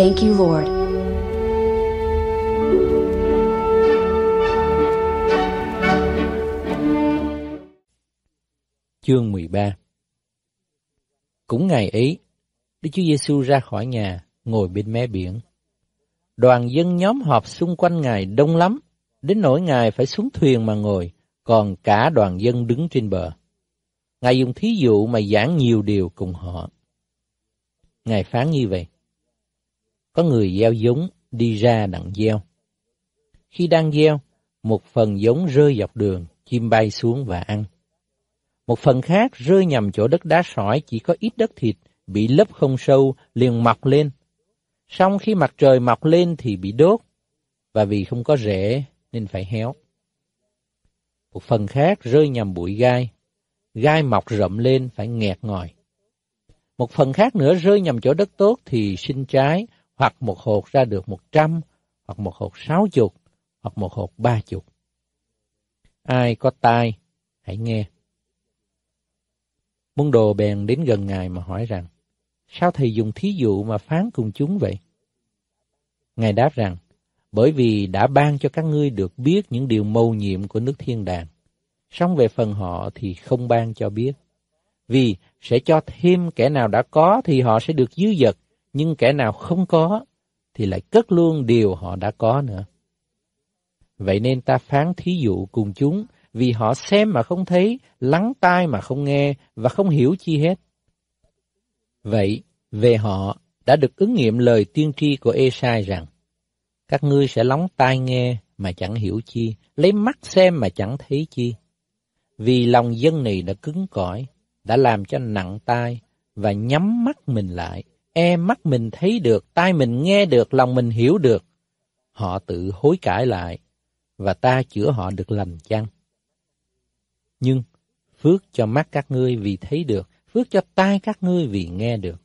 Thank you, Lord. Chương 13 Cũng ngày ấy, Đức Chúa Giêsu ra khỏi nhà, ngồi bên mé biển. Đoàn dân nhóm họp xung quanh Ngài đông lắm, đến nỗi Ngài phải xuống thuyền mà ngồi, còn cả đoàn dân đứng trên bờ. Ngài dùng thí dụ mà giảng nhiều điều cùng họ. Ngài phán như vậy có người gieo giống đi ra đặng gieo. Khi đang gieo, một phần giống rơi dọc đường, chim bay xuống và ăn. Một phần khác rơi nhầm chỗ đất đá sỏi chỉ có ít đất thịt, bị lấp không sâu, liền mọc lên. Xong khi mặt trời mọc lên thì bị đốt, và vì không có rễ nên phải héo. Một phần khác rơi nhầm bụi gai, gai mọc rậm lên phải nghẹt ngòi. Một phần khác nữa rơi nhầm chỗ đất tốt thì sinh trái, hoặc một hột ra được một trăm hoặc một hột sáu chục hoặc một hột ba chục Ai có tai, hãy nghe. Môn đồ bèn đến gần Ngài mà hỏi rằng, sao thầy dùng thí dụ mà phán cùng chúng vậy? Ngài đáp rằng, bởi vì đã ban cho các ngươi được biết những điều mâu nhiệm của nước thiên đàng, song về phần họ thì không ban cho biết. Vì sẽ cho thêm kẻ nào đã có thì họ sẽ được dư dật, nhưng kẻ nào không có thì lại cất luôn điều họ đã có nữa. Vậy nên ta phán thí dụ cùng chúng, vì họ xem mà không thấy, lắng tai mà không nghe và không hiểu chi hết. Vậy, về họ đã được ứng nghiệm lời tiên tri của ê-sai rằng, các ngươi sẽ lắng tai nghe mà chẳng hiểu chi, lấy mắt xem mà chẳng thấy chi. Vì lòng dân này đã cứng cỏi, đã làm cho nặng tai và nhắm mắt mình lại, e mắt mình thấy được, tai mình nghe được, lòng mình hiểu được. Họ tự hối cải lại, và ta chữa họ được lành chăng. Nhưng, phước cho mắt các ngươi vì thấy được, phước cho tai các ngươi vì nghe được.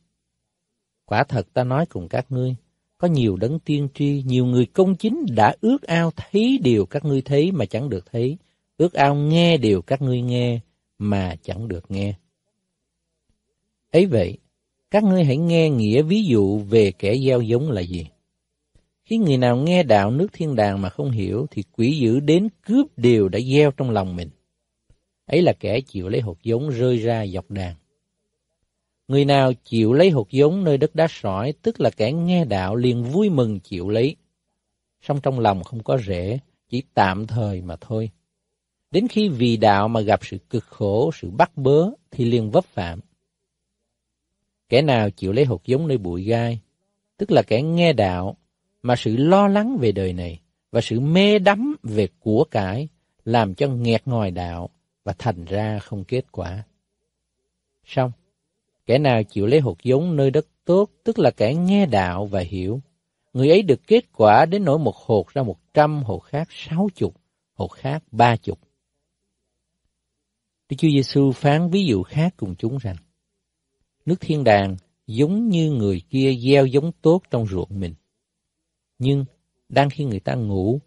Quả thật ta nói cùng các ngươi, có nhiều đấng tiên tri, nhiều người công chính đã ước ao thấy điều các ngươi thấy mà chẳng được thấy, ước ao nghe điều các ngươi nghe mà chẳng được nghe. Ấy vậy, các ngươi hãy nghe nghĩa ví dụ về kẻ gieo giống là gì. Khi người nào nghe đạo nước thiên đàng mà không hiểu thì quỷ dữ đến cướp điều đã gieo trong lòng mình. Ấy là kẻ chịu lấy hột giống rơi ra dọc đàn. Người nào chịu lấy hột giống nơi đất đá sỏi, tức là kẻ nghe đạo liền vui mừng chịu lấy. song trong lòng không có rễ, chỉ tạm thời mà thôi. Đến khi vì đạo mà gặp sự cực khổ, sự bắt bớ, thì liền vấp phạm. Kẻ nào chịu lấy hột giống nơi bụi gai, tức là kẻ nghe đạo, mà sự lo lắng về đời này và sự mê đắm về của cải làm cho nghẹt ngòi đạo và thành ra không kết quả. Xong, kẻ nào chịu lấy hột giống nơi đất tốt, tức là kẻ nghe đạo và hiểu, người ấy được kết quả đến nỗi một hột ra một trăm, hột khác sáu chục, hột khác ba chục. Đức Chúa Giêsu phán ví dụ khác cùng chúng rằng, nước thiên đàng giống như người kia gieo giống tốt trong ruộng mình. Nhưng đang khi người ta ngủ,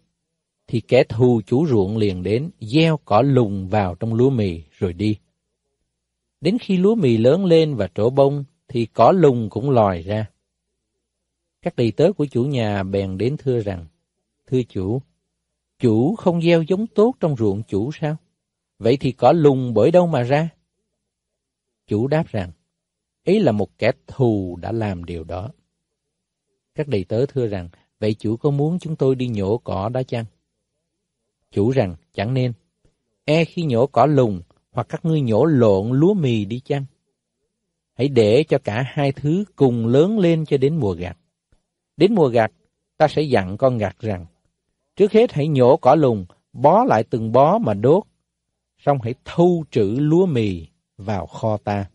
thì kẻ thù chủ ruộng liền đến gieo cỏ lùng vào trong lúa mì rồi đi. Đến khi lúa mì lớn lên và trổ bông, thì cỏ lùng cũng lòi ra. Các đầy tớ của chủ nhà bèn đến thưa rằng, Thưa chủ, chủ không gieo giống tốt trong ruộng chủ sao? Vậy thì cỏ lùng bởi đâu mà ra? Chủ đáp rằng, Ý là một kẻ thù đã làm điều đó. Các đầy tớ thưa rằng, vậy chủ có muốn chúng tôi đi nhổ cỏ đó chăng? Chủ rằng, chẳng nên. E khi nhổ cỏ lùng, hoặc các ngươi nhổ lộn lúa mì đi chăng? Hãy để cho cả hai thứ cùng lớn lên cho đến mùa gặt. Đến mùa gặt, ta sẽ dặn con gặt rằng, trước hết hãy nhổ cỏ lùng, bó lại từng bó mà đốt, xong hãy thu trữ lúa mì vào kho ta.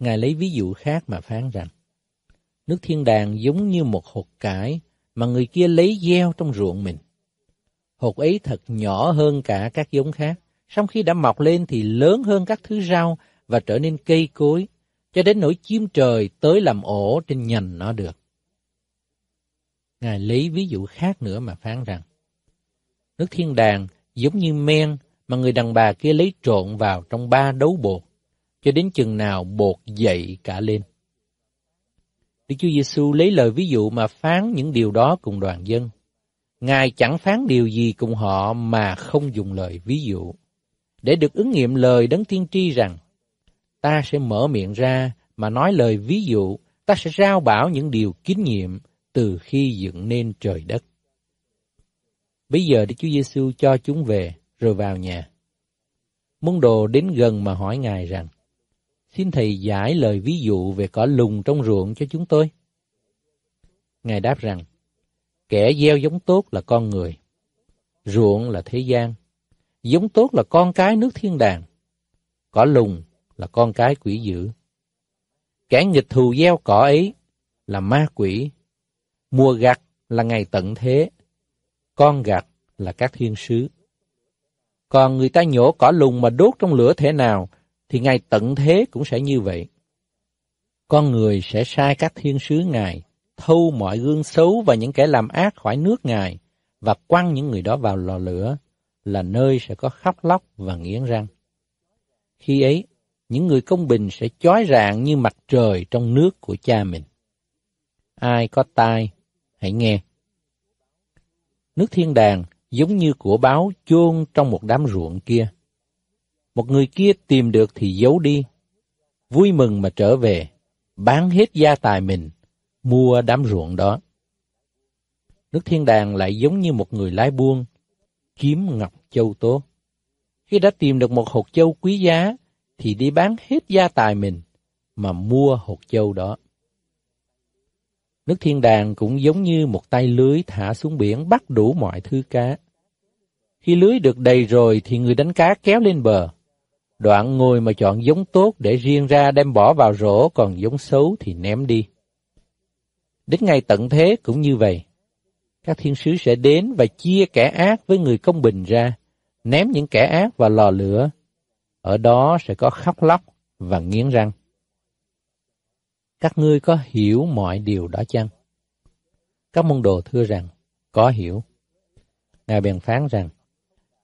Ngài lấy ví dụ khác mà phán rằng, nước thiên đàng giống như một hột cải mà người kia lấy gieo trong ruộng mình. Hột ấy thật nhỏ hơn cả các giống khác, Sau khi đã mọc lên thì lớn hơn các thứ rau và trở nên cây cối, cho đến nỗi chim trời tới làm ổ trên nhành nó được. Ngài lấy ví dụ khác nữa mà phán rằng, nước thiên đàng giống như men mà người đàn bà kia lấy trộn vào trong ba đấu bột, cho đến chừng nào bột dậy cả lên. Đức Chúa Giêsu lấy lời ví dụ mà phán những điều đó cùng đoàn dân. Ngài chẳng phán điều gì cùng họ mà không dùng lời ví dụ, để được ứng nghiệm lời đấng tiên tri rằng, ta sẽ mở miệng ra mà nói lời ví dụ, ta sẽ rao bảo những điều kín nghiệm từ khi dựng nên trời đất. Bây giờ Đức Chúa Giêsu cho chúng về rồi vào nhà. Môn đồ đến gần mà hỏi Ngài rằng, Xin Thầy giải lời ví dụ về cỏ lùng trong ruộng cho chúng tôi. Ngài đáp rằng, kẻ gieo giống tốt là con người, ruộng là thế gian, giống tốt là con cái nước thiên đàng, cỏ lùng là con cái quỷ dữ. Kẻ nghịch thù gieo cỏ ấy là ma quỷ, mùa gặt là ngày tận thế, con gặt là các thiên sứ. Còn người ta nhổ cỏ lùng mà đốt trong lửa thế nào thì Ngài tận thế cũng sẽ như vậy. Con người sẽ sai các thiên sứ Ngài, thâu mọi gương xấu và những kẻ làm ác khỏi nước Ngài và quăng những người đó vào lò lửa là nơi sẽ có khóc lóc và nghiến răng. Khi ấy, những người công bình sẽ chói rạng như mặt trời trong nước của cha mình. Ai có tai, hãy nghe. Nước thiên đàng giống như của báo chôn trong một đám ruộng kia một người kia tìm được thì giấu đi. Vui mừng mà trở về, bán hết gia tài mình, mua đám ruộng đó. Nước thiên đàng lại giống như một người lái buôn, kiếm ngọc châu tố. Khi đã tìm được một hột châu quý giá, thì đi bán hết gia tài mình, mà mua hột châu đó. Nước thiên đàng cũng giống như một tay lưới thả xuống biển bắt đủ mọi thứ cá. Khi lưới được đầy rồi thì người đánh cá kéo lên bờ, Đoạn người mà chọn giống tốt để riêng ra đem bỏ vào rổ, còn giống xấu thì ném đi. Đến ngày tận thế cũng như vậy. Các thiên sứ sẽ đến và chia kẻ ác với người công bình ra, ném những kẻ ác vào lò lửa. Ở đó sẽ có khóc lóc và nghiến răng. Các ngươi có hiểu mọi điều đó chăng? Các môn đồ thưa rằng, có hiểu. Ngài bèn phán rằng,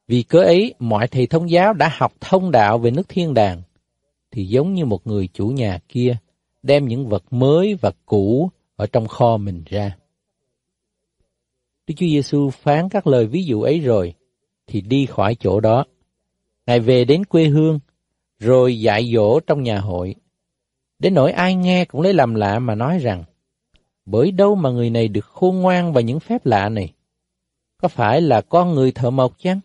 vì cớ ấy, mọi thầy thông giáo đã học thông đạo về nước thiên đàng, thì giống như một người chủ nhà kia đem những vật mới và cũ ở trong kho mình ra. Đức Chúa Giêsu phán các lời ví dụ ấy rồi, thì đi khỏi chỗ đó. Ngài về đến quê hương, rồi dạy dỗ trong nhà hội. Đến nỗi ai nghe cũng lấy làm lạ mà nói rằng, bởi đâu mà người này được khôn ngoan và những phép lạ này? Có phải là con người thợ mộc chăng?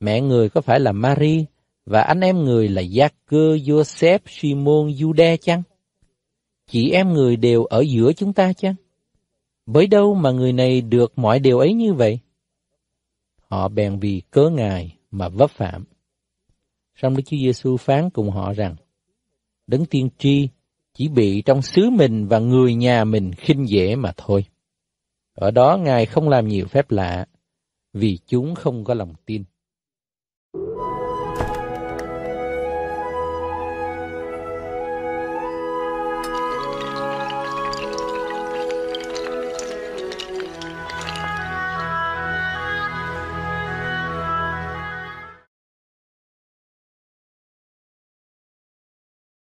Mẹ người có phải là Mary và anh em người là Gia-cơ, Joseph, Simon, Jude chăng? Chị em người đều ở giữa chúng ta chăng? Bởi đâu mà người này được mọi điều ấy như vậy? Họ bèn vì cớ ngài mà vấp phạm. Xong Đức Chúa Giêsu phán cùng họ rằng: Đấng tiên tri chỉ bị trong xứ mình và người nhà mình khinh dễ mà thôi. Ở đó Ngài không làm nhiều phép lạ, vì chúng không có lòng tin.